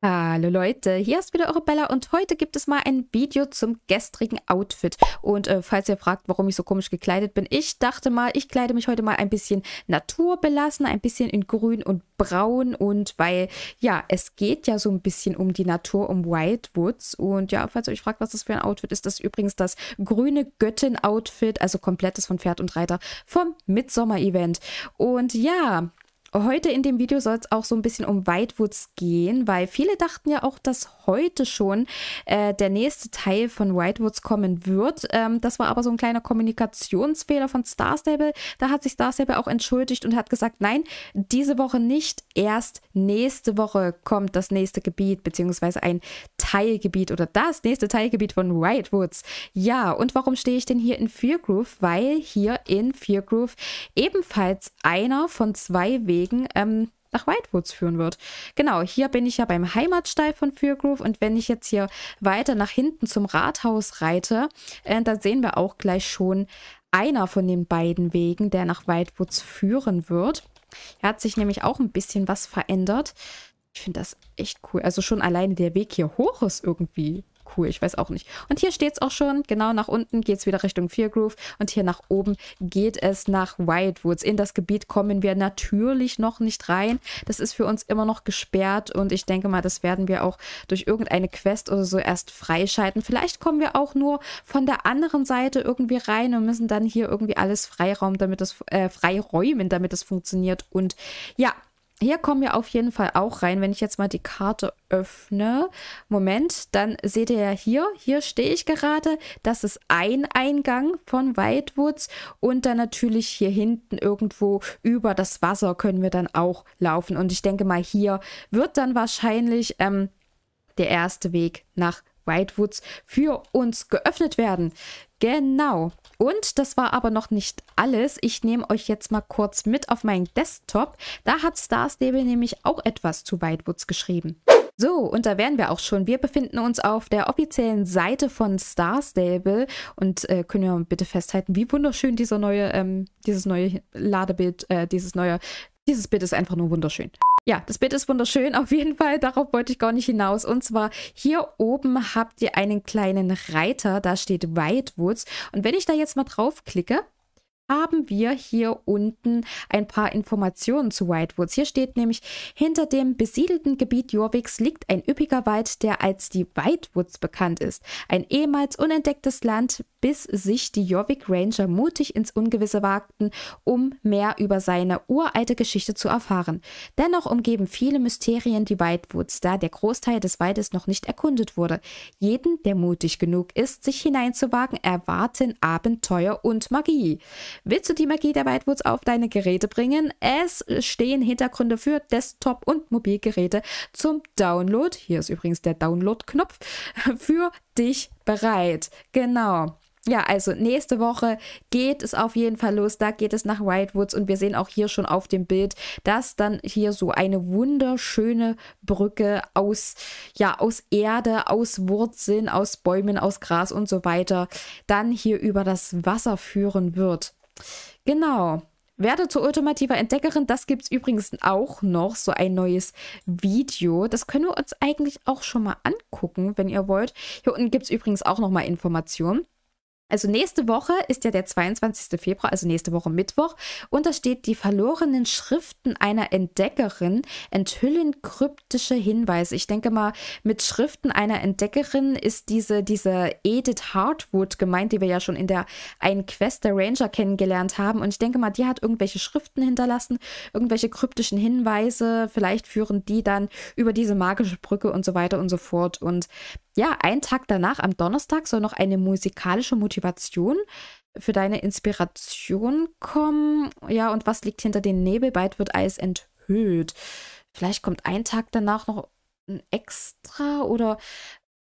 Hallo Leute, hier ist wieder eure Bella und heute gibt es mal ein Video zum gestrigen Outfit. Und äh, falls ihr fragt, warum ich so komisch gekleidet bin, ich dachte mal, ich kleide mich heute mal ein bisschen naturbelassen, ein bisschen in grün und braun und weil, ja, es geht ja so ein bisschen um die Natur, um Whitewoods. Und ja, falls ihr euch fragt, was das für ein Outfit ist, das ist übrigens das grüne Göttin-Outfit, also komplettes von Pferd und Reiter vom Midsommer-Event. Und ja, Heute in dem Video soll es auch so ein bisschen um Whitewoods gehen, weil viele dachten ja auch, dass heute schon äh, der nächste Teil von Whitewoods kommen wird. Ähm, das war aber so ein kleiner Kommunikationsfehler von Star Stable. Da hat sich Star Stable auch entschuldigt und hat gesagt, nein, diese Woche nicht. Erst nächste Woche kommt das nächste Gebiet, beziehungsweise ein Teilgebiet oder das nächste Teilgebiet von Whitewoods. Ja, und warum stehe ich denn hier in Fear Groove? Weil hier in Fear Groove ebenfalls einer von zwei Wegen Wegen ähm, nach Whitewoods führen wird. Genau, hier bin ich ja beim Heimatstall von Feargrove und wenn ich jetzt hier weiter nach hinten zum Rathaus reite, äh, da sehen wir auch gleich schon einer von den beiden Wegen, der nach Whitewoods führen wird. Hier hat sich nämlich auch ein bisschen was verändert. Ich finde das echt cool. Also schon alleine der Weg hier hoch ist irgendwie cool. Ich weiß auch nicht. Und hier steht es auch schon. Genau nach unten geht es wieder Richtung Fear Groove. Und hier nach oben geht es nach Whitewoods. In das Gebiet kommen wir natürlich noch nicht rein. Das ist für uns immer noch gesperrt. Und ich denke mal, das werden wir auch durch irgendeine Quest oder so erst freischalten. Vielleicht kommen wir auch nur von der anderen Seite irgendwie rein und müssen dann hier irgendwie alles Freiraum, damit das äh, freiräumen, damit das funktioniert. Und ja, hier kommen wir auf jeden Fall auch rein. Wenn ich jetzt mal die Karte öffne, Moment, dann seht ihr ja hier, hier stehe ich gerade. Das ist ein Eingang von Whitewoods und dann natürlich hier hinten irgendwo über das Wasser können wir dann auch laufen. Und ich denke mal, hier wird dann wahrscheinlich ähm, der erste Weg nach Whitewoods für uns geöffnet werden. Genau. Und das war aber noch nicht alles. Ich nehme euch jetzt mal kurz mit auf meinen Desktop. Da hat Starstable nämlich auch etwas zu Whitewoods geschrieben. So, und da wären wir auch schon. Wir befinden uns auf der offiziellen Seite von Star Stable und äh, können wir bitte festhalten, wie wunderschön dieser neue, ähm, dieses neue Ladebild, äh, dieses neue, dieses Bild ist einfach nur wunderschön ja, das Bild ist wunderschön. Auf jeden Fall, darauf wollte ich gar nicht hinaus. Und zwar hier oben habt ihr einen kleinen Reiter, da steht Whitewoods. Und wenn ich da jetzt mal drauf klicke, haben wir hier unten ein paar Informationen zu Whitewoods. Hier steht nämlich, hinter dem besiedelten Gebiet Jorviks liegt ein üppiger Wald, der als die Whitewoods bekannt ist. Ein ehemals unentdecktes Land, bis sich die Jorvik Ranger mutig ins Ungewisse wagten, um mehr über seine uralte Geschichte zu erfahren. Dennoch umgeben viele Mysterien die Whitewoods, da der Großteil des Waldes noch nicht erkundet wurde. Jeden, der mutig genug ist, sich hineinzuwagen, erwarten Abenteuer und Magie. Willst du die Magie der Whitewoods auf deine Geräte bringen? Es stehen Hintergründe für Desktop- und Mobilgeräte zum Download. Hier ist übrigens der Download-Knopf für dich bereit. Genau. Ja, also nächste Woche geht es auf jeden Fall los. Da geht es nach Whitewoods und wir sehen auch hier schon auf dem Bild, dass dann hier so eine wunderschöne Brücke aus, ja, aus Erde, aus Wurzeln, aus Bäumen, aus Gras und so weiter dann hier über das Wasser führen wird. Genau. Werde zur ultimativer Entdeckerin. Das gibt es übrigens auch noch, so ein neues Video. Das können wir uns eigentlich auch schon mal angucken, wenn ihr wollt. Hier unten gibt es übrigens auch noch mal Informationen. Also nächste Woche ist ja der 22. Februar, also nächste Woche Mittwoch. Und da steht, die verlorenen Schriften einer Entdeckerin enthüllen kryptische Hinweise. Ich denke mal, mit Schriften einer Entdeckerin ist diese, diese Edith Hartwood gemeint, die wir ja schon in der Ein Quest der Ranger kennengelernt haben. Und ich denke mal, die hat irgendwelche Schriften hinterlassen, irgendwelche kryptischen Hinweise. Vielleicht führen die dann über diese magische Brücke und so weiter und so fort. Und ja, einen Tag danach, am Donnerstag, soll noch eine musikalische Motivation für deine Inspiration kommen. Ja, und was liegt hinter den Nebel? Bald wird Eis enthüllt. Vielleicht kommt ein Tag danach noch ein Extra oder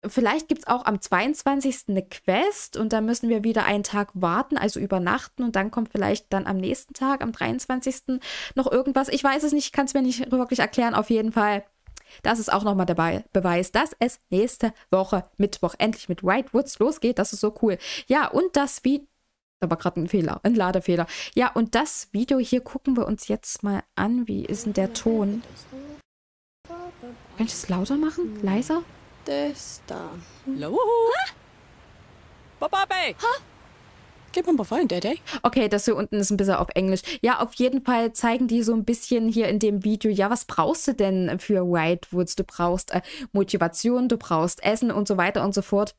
vielleicht gibt es auch am 22. eine Quest und da müssen wir wieder einen Tag warten, also übernachten und dann kommt vielleicht dann am nächsten Tag, am 23. noch irgendwas. Ich weiß es nicht, ich kann es mir nicht wirklich erklären. Auf jeden Fall das ist auch nochmal der Beweis, dass es nächste Woche Mittwoch endlich mit White Woods losgeht. Das ist so cool. Ja, und das Video. Da war gerade ein Fehler, ein Ladefehler. Ja, und das Video hier gucken wir uns jetzt mal an. Wie ist denn der Ton? Kann ich das lauter machen? Leiser? Das da. Hallo? Huh? Bob Huh? Gib mir mal vorhin, Daddy. Okay, das hier unten ist ein bisschen auf Englisch. Ja, auf jeden Fall zeigen die so ein bisschen hier in dem Video, ja, was brauchst du denn für Whitewoods? Du brauchst äh, Motivation, du brauchst Essen und so weiter und so fort.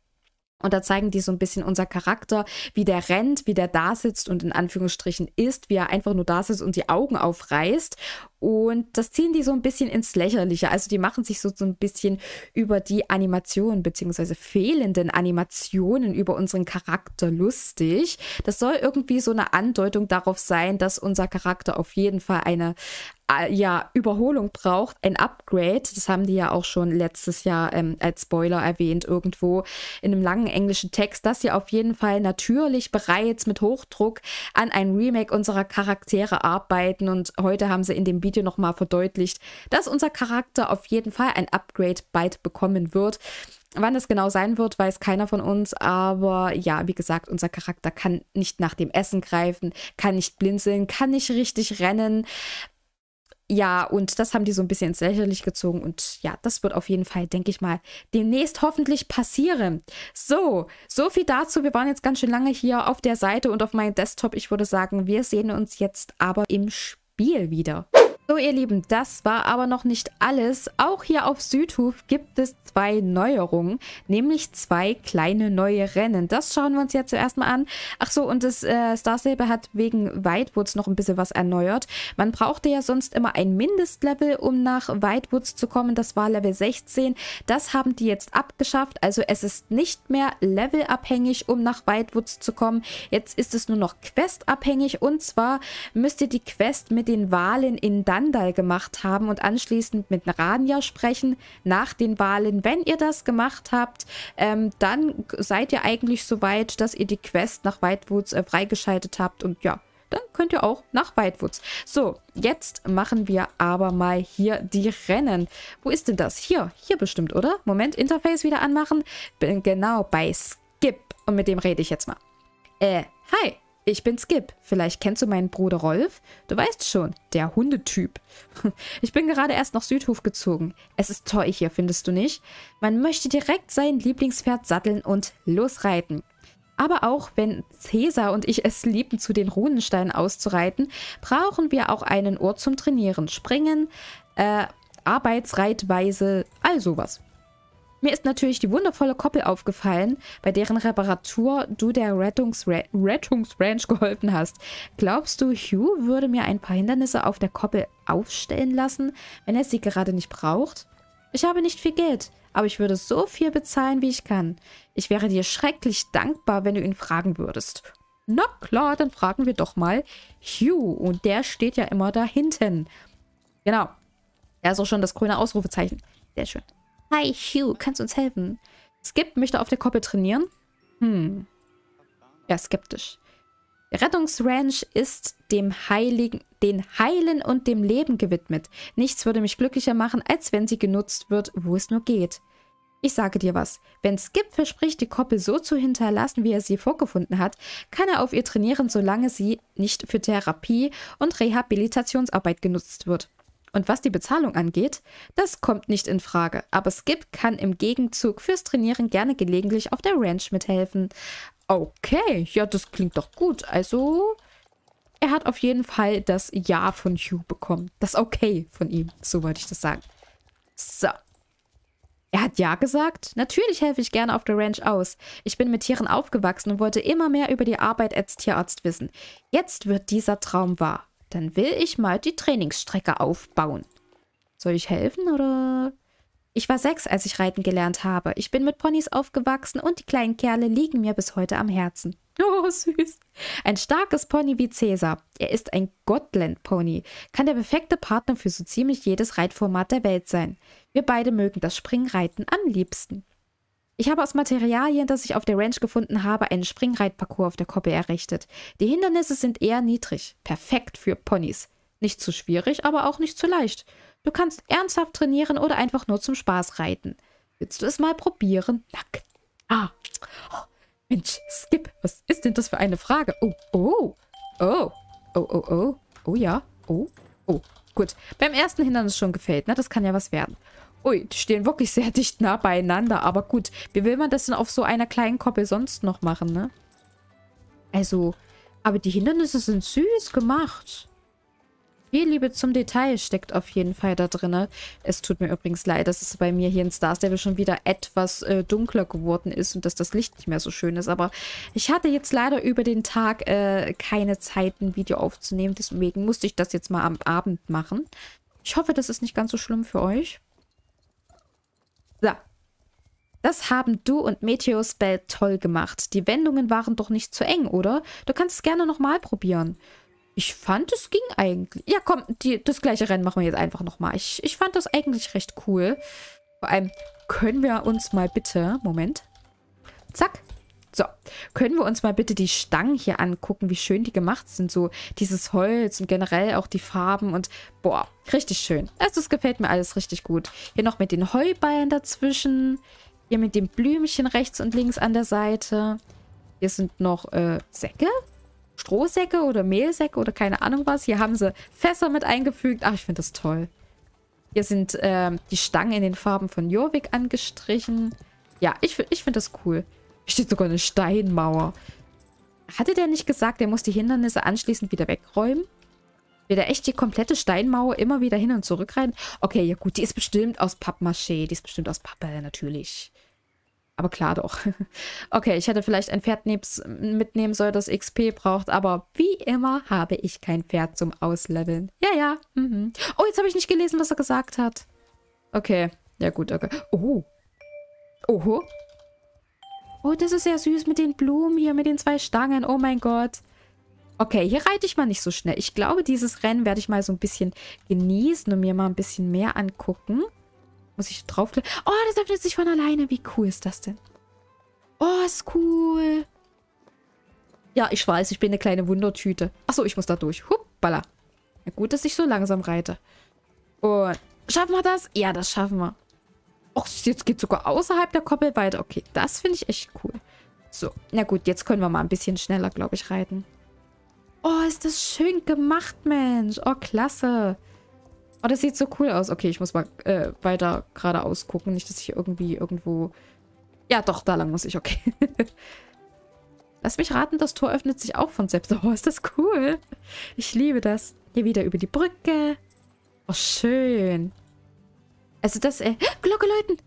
Und da zeigen die so ein bisschen unser Charakter, wie der rennt, wie der da sitzt und in Anführungsstrichen ist, wie er einfach nur da sitzt und die Augen aufreißt. Und das ziehen die so ein bisschen ins Lächerliche. Also die machen sich so, so ein bisschen über die Animationen beziehungsweise fehlenden Animationen über unseren Charakter lustig. Das soll irgendwie so eine Andeutung darauf sein, dass unser Charakter auf jeden Fall eine äh, ja, Überholung braucht, ein Upgrade. Das haben die ja auch schon letztes Jahr ähm, als Spoiler erwähnt, irgendwo in einem langen englischen Text, dass sie auf jeden Fall natürlich bereits mit Hochdruck an ein Remake unserer Charaktere arbeiten. Und heute haben sie in dem Video nochmal verdeutlicht, dass unser Charakter auf jeden Fall ein Upgrade bald bekommen wird. Wann es genau sein wird, weiß keiner von uns, aber ja, wie gesagt, unser Charakter kann nicht nach dem Essen greifen, kann nicht blinzeln, kann nicht richtig rennen, ja, und das haben die so ein bisschen ins Lächerlich gezogen. Und ja, das wird auf jeden Fall, denke ich mal, demnächst hoffentlich passieren. So, so viel dazu. Wir waren jetzt ganz schön lange hier auf der Seite und auf meinem Desktop. Ich würde sagen, wir sehen uns jetzt aber im Spiel wieder. So ihr Lieben, das war aber noch nicht alles. Auch hier auf Südhof gibt es zwei Neuerungen, nämlich zwei kleine neue Rennen. Das schauen wir uns jetzt zuerst mal an. Ach so, und das äh, Star Saber hat wegen Whitewoods noch ein bisschen was erneuert. Man brauchte ja sonst immer ein Mindestlevel, um nach Whitewoods zu kommen. Das war Level 16. Das haben die jetzt abgeschafft. Also es ist nicht mehr levelabhängig, um nach Whitewoods zu kommen. Jetzt ist es nur noch questabhängig. Und zwar müsst ihr die Quest mit den Wahlen in Dungeons Randall gemacht haben und anschließend mit Rania sprechen nach den Wahlen. Wenn ihr das gemacht habt, ähm, dann seid ihr eigentlich so weit, dass ihr die Quest nach Whitewoods äh, freigeschaltet habt und ja, dann könnt ihr auch nach Whitewoods. So, jetzt machen wir aber mal hier die Rennen. Wo ist denn das? Hier, hier bestimmt, oder? Moment, Interface wieder anmachen. Bin genau, bei Skip. Und mit dem rede ich jetzt mal. Äh, hi. Ich bin Skip. Vielleicht kennst du meinen Bruder Rolf? Du weißt schon, der Hundetyp. Ich bin gerade erst nach Südhof gezogen. Es ist toll hier, findest du nicht? Man möchte direkt sein Lieblingspferd satteln und losreiten. Aber auch wenn Cäsar und ich es lieben, zu den Runensteinen auszureiten, brauchen wir auch einen Ort zum Trainieren. Springen, äh, Arbeitsreitweise, all sowas. Mir ist natürlich die wundervolle Koppel aufgefallen, bei deren Reparatur du der Rettungsranch geholfen hast. Glaubst du, Hugh würde mir ein paar Hindernisse auf der Koppel aufstellen lassen, wenn er sie gerade nicht braucht? Ich habe nicht viel Geld, aber ich würde so viel bezahlen, wie ich kann. Ich wäre dir schrecklich dankbar, wenn du ihn fragen würdest. Na klar, dann fragen wir doch mal Hugh. Und der steht ja immer da hinten. Genau. Er ist auch schon das grüne Ausrufezeichen. Sehr schön. Hi, Hugh, kannst du uns helfen? Skip möchte auf der Koppel trainieren. Hm. Ja, skeptisch. Rettungsranch ist dem Heiligen, den Heilen und dem Leben gewidmet. Nichts würde mich glücklicher machen, als wenn sie genutzt wird, wo es nur geht. Ich sage dir was, wenn Skip verspricht, die Koppel so zu hinterlassen, wie er sie vorgefunden hat, kann er auf ihr trainieren, solange sie nicht für Therapie und Rehabilitationsarbeit genutzt wird. Und was die Bezahlung angeht, das kommt nicht in Frage, aber Skip kann im Gegenzug fürs Trainieren gerne gelegentlich auf der Ranch mithelfen. Okay, ja, das klingt doch gut. Also, er hat auf jeden Fall das Ja von Hugh bekommen. Das Okay von ihm, so wollte ich das sagen. So. Er hat Ja gesagt. Natürlich helfe ich gerne auf der Ranch aus. Ich bin mit Tieren aufgewachsen und wollte immer mehr über die Arbeit als Tierarzt wissen. Jetzt wird dieser Traum wahr. Dann will ich mal die Trainingsstrecke aufbauen. Soll ich helfen oder... Ich war sechs, als ich reiten gelernt habe. Ich bin mit Ponys aufgewachsen und die kleinen Kerle liegen mir bis heute am Herzen. Oh, süß. Ein starkes Pony wie Cäsar. Er ist ein Gotland-Pony. Kann der perfekte Partner für so ziemlich jedes Reitformat der Welt sein. Wir beide mögen das Springreiten am liebsten. Ich habe aus Materialien, das ich auf der Ranch gefunden habe, einen Springreitparcours auf der Koppe errichtet. Die Hindernisse sind eher niedrig, perfekt für Ponys. Nicht zu schwierig, aber auch nicht zu leicht. Du kannst ernsthaft trainieren oder einfach nur zum Spaß reiten. Willst du es mal probieren? Nack. Ah. Oh, Mensch, Skip, was ist denn das für eine Frage? Oh, oh, oh, oh, oh, oh, oh ja, oh, oh. Gut, beim ersten Hindernis schon gefällt, ne? Das kann ja was werden. Ui, die stehen wirklich sehr dicht nah beieinander. Aber gut, wie will man das denn auf so einer kleinen Koppel sonst noch machen, ne? Also, aber die Hindernisse sind süß gemacht. Viel Liebe zum Detail steckt auf jeden Fall da drin. Ne? Es tut mir übrigens leid, dass es bei mir hier in Star Stable schon wieder etwas äh, dunkler geworden ist und dass das Licht nicht mehr so schön ist. Aber ich hatte jetzt leider über den Tag äh, keine Zeit, ein Video aufzunehmen. Deswegen musste ich das jetzt mal am Abend machen. Ich hoffe, das ist nicht ganz so schlimm für euch. So. Das haben du und Meteospell toll gemacht. Die Wendungen waren doch nicht zu eng, oder? Du kannst es gerne nochmal probieren. Ich fand, es ging eigentlich. Ja, komm, die, das gleiche Rennen machen wir jetzt einfach nochmal. Ich, ich fand das eigentlich recht cool. Vor allem können wir uns mal bitte... Moment. Zack. So, können wir uns mal bitte die Stangen hier angucken, wie schön die gemacht sind. So dieses Holz und generell auch die Farben und boah, richtig schön. Also es gefällt mir alles richtig gut. Hier noch mit den Heuballen dazwischen. Hier mit dem Blümchen rechts und links an der Seite. Hier sind noch äh, Säcke. Strohsäcke oder Mehlsäcke oder keine Ahnung was. Hier haben sie Fässer mit eingefügt. Ach, ich finde das toll. Hier sind äh, die Stangen in den Farben von Jorvik angestrichen. Ja, ich, ich finde das cool. Steht sogar eine Steinmauer. Hatte der nicht gesagt, er muss die Hindernisse anschließend wieder wegräumen? Wird er echt die komplette Steinmauer immer wieder hin und zurück rein? Okay, ja gut, die ist bestimmt aus Pappmaché. Die ist bestimmt aus Pappe, natürlich. Aber klar doch. Okay, ich hätte vielleicht ein Pferd mitnehmen sollen, das XP braucht, aber wie immer habe ich kein Pferd zum Ausleveln. Ja, ja. Mhm. Oh, jetzt habe ich nicht gelesen, was er gesagt hat. Okay. Ja gut, okay. Oh. Oho. Oh, das ist sehr süß mit den Blumen hier, mit den zwei Stangen. Oh mein Gott. Okay, hier reite ich mal nicht so schnell. Ich glaube, dieses Rennen werde ich mal so ein bisschen genießen und mir mal ein bisschen mehr angucken. Muss ich draufklicken? Oh, das öffnet sich von alleine. Wie cool ist das denn? Oh, ist cool. Ja, ich weiß, ich bin eine kleine Wundertüte. Achso, ich muss da durch. Huppala. Na gut, dass ich so langsam reite. Und schaffen wir das? Ja, das schaffen wir. Och, jetzt geht sogar außerhalb der Koppel weiter. Okay, das finde ich echt cool. So, na gut, jetzt können wir mal ein bisschen schneller, glaube ich, reiten. Oh, ist das schön gemacht, Mensch. Oh, klasse. Oh, das sieht so cool aus. Okay, ich muss mal äh, weiter geradeaus gucken. Nicht, dass ich irgendwie irgendwo... Ja, doch, da lang muss ich. Okay. Lass mich raten, das Tor öffnet sich auch von selbst. Oh, ist das cool. Ich liebe das. Hier wieder über die Brücke. Oh, schön. Also das, äh, Glocke läuten.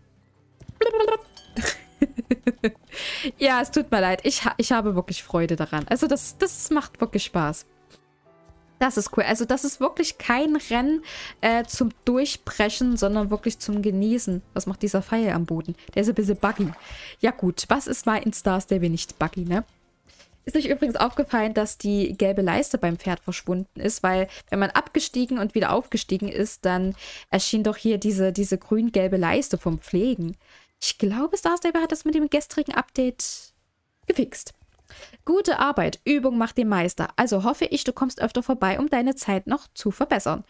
ja, es tut mir leid. Ich, ich habe wirklich Freude daran. Also das, das macht wirklich Spaß. Das ist cool. Also das ist wirklich kein Rennen äh, zum Durchbrechen, sondern wirklich zum Genießen. Was macht dieser Pfeil am Boden? Der ist ein bisschen buggy. Ja gut, was ist mal in Stars Stable nicht buggy, ne? Ist euch übrigens aufgefallen, dass die gelbe Leiste beim Pferd verschwunden ist, weil wenn man abgestiegen und wieder aufgestiegen ist, dann erschien doch hier diese, diese grün-gelbe Leiste vom Pflegen. Ich glaube, Star Stable hat das mit dem gestrigen Update gefixt. Gute Arbeit, Übung macht den Meister. Also hoffe ich, du kommst öfter vorbei, um deine Zeit noch zu verbessern.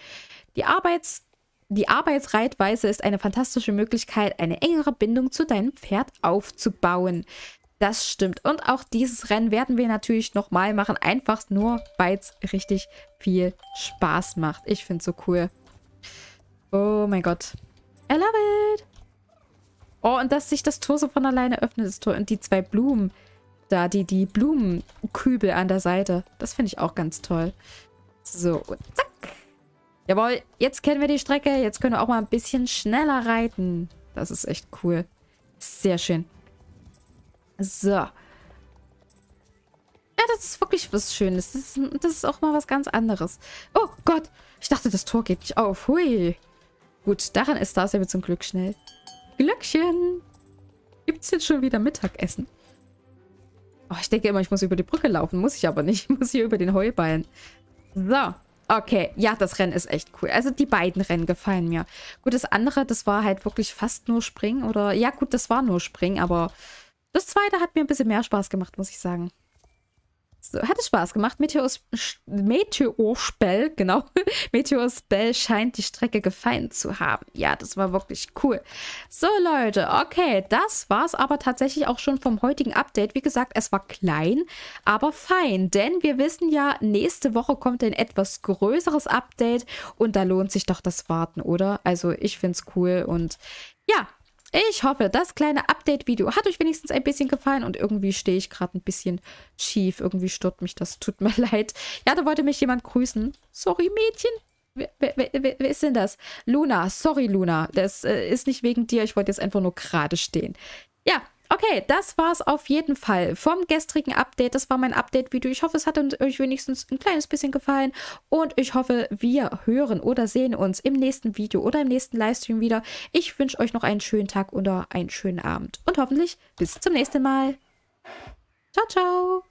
Die Arbeits die Arbeitsreitweise ist eine fantastische Möglichkeit, eine engere Bindung zu deinem Pferd aufzubauen. Das stimmt. Und auch dieses Rennen werden wir natürlich nochmal machen. Einfach nur, weil es richtig viel Spaß macht. Ich finde es so cool. Oh mein Gott. I love it. Oh, und dass sich das Tor so von alleine öffnet, das Tor. Und die zwei Blumen da, die, die Blumenkübel an der Seite. Das finde ich auch ganz toll. So, und zack. Jawohl, jetzt kennen wir die Strecke. Jetzt können wir auch mal ein bisschen schneller reiten. Das ist echt cool. Sehr schön. So. Ja, das ist wirklich was Schönes. Das ist, das ist auch mal was ganz anderes. Oh Gott, ich dachte, das Tor geht nicht auf. Hui. Gut, daran ist das ja zum Glück schnell. Glückchen. Gibt es jetzt schon wieder Mittagessen? Oh, ich denke immer, ich muss über die Brücke laufen. Muss ich aber nicht. Ich muss hier über den Heuballen. So. Okay, ja, das Rennen ist echt cool. Also die beiden Rennen gefallen mir. Gut, das andere, das war halt wirklich fast nur Springen oder... Ja gut, das war nur Springen, aber das zweite hat mir ein bisschen mehr Spaß gemacht, muss ich sagen. So, hat es Spaß gemacht. Meteors, Meteorspell, genau. Meteorspell scheint die Strecke gefallen zu haben. Ja, das war wirklich cool. So, Leute, okay. Das war es aber tatsächlich auch schon vom heutigen Update. Wie gesagt, es war klein, aber fein. Denn wir wissen ja, nächste Woche kommt ein etwas größeres Update. Und da lohnt sich doch das Warten, oder? Also, ich finde es cool. Und ja, ich hoffe, das kleine Update-Video hat euch wenigstens ein bisschen gefallen und irgendwie stehe ich gerade ein bisschen schief. Irgendwie stört mich das. Tut mir leid. Ja, da wollte mich jemand grüßen. Sorry, Mädchen. Wer, wer, wer, wer, ist denn das? Luna, sorry Luna, das äh, ist nicht wegen dir, ich wollte jetzt einfach nur gerade stehen. Ja, Okay, das war es auf jeden Fall vom gestrigen Update. Das war mein Update-Video. Ich hoffe, es hat euch wenigstens ein kleines bisschen gefallen und ich hoffe, wir hören oder sehen uns im nächsten Video oder im nächsten Livestream wieder. Ich wünsche euch noch einen schönen Tag oder einen schönen Abend und hoffentlich bis zum nächsten Mal. Ciao, ciao!